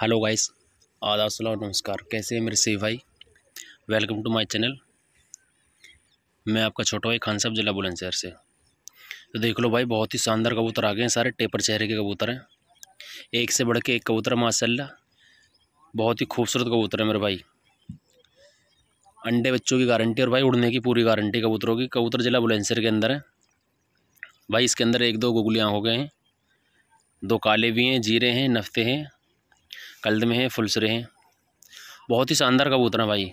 hello guys आदा सला नमस्कार कैसे हैं मेरे सेफ भाई वेलकम टू माय चैनल मैं आपका छोटा भाई खान साहब जिला बुलंदशहर से तो देख लो भाई बहुत ही शानदार कबूतर आ गए हैं सारे टेपर चेहरे के कबूतर हैं एक से बढ़ के एक कबूतर माशा बहुत ही खूबसूरत कबूतर है मेरे भाई अंडे बच्चों की गारंटी और भाई उड़ने की पूरी गारंटी कबूतरों की कबूतर जिला बुलंदशहर के अंदर है भाई इसके अंदर एक दो गुगलियाँ हो गए हैं दो काले भी हैं जीरे हैं नफ्ते हैं कल्द में है फुलसरे हैं बहुत ही शानदार कबूतर हैं भाई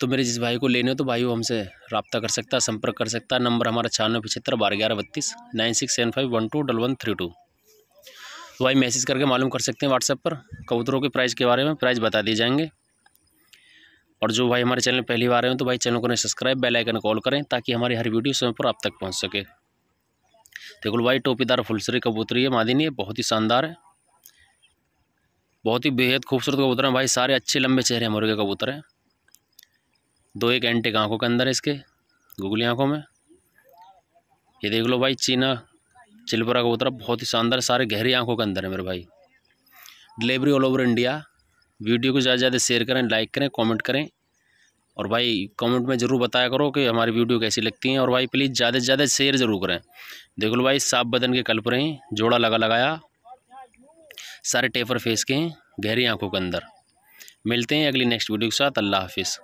तो मेरे जिस भाई को लेने हो तो भाई वो हमसे रबता कर सकता है संपर्क कर सकता है नंबर हमारा छियानवे पचहत्तर बारह ग्यारह बत्तीस nine six seven five one two double one three two तो भाई मैसेज करके मालूम कर सकते हैं व्हाट्सएप पर कबूतरों के प्राइस के बारे में प्राइस बता दिए जाएंगे और जो भाई हमारे चैनल पहली बार आए हैं तो भाई चैनल को सब्सक्राइब बेल आइकन कॉल करें ताकि हमारी हर वीडियो समय पर आप तक पहुँच सके देखो भाई टोपीदार फुलसरी कबूतरी है मादिनी है बहुत ही शानदार है बहुत ही बेहद खूबसूरत कबूतर हैं भाई सारे अच्छे लंबे चेहरे मुर्गे कबूतर हैं दो एक एंटिक आँखों के अंदर है इसके गुगली आँखों में ये देख लो भाई चीना चिलपरा कबूतर बहुत ही शानदार सारे गहरी आँखों के अंदर है मेरे भाई delivery all over India video को ज़्यादा से ज़्यादा शेयर करें लाइक करें कमेंट करें और भाई कमेंट में ज़रूर बताया करो कि हमारी वीडियो कैसी लगती है और भाई प्लीज़ ज़्यादा से ज़्यादा शेयर ज़रूर करें देख लो भाई साफ बदन के कल्प रही जोड़ा लगा लगाया सारे टेपर फेस के हैं गहरी आंखों के अंदर मिलते हैं अगली नेक्स्ट वीडियो के साथ अल्लाह हाफिज़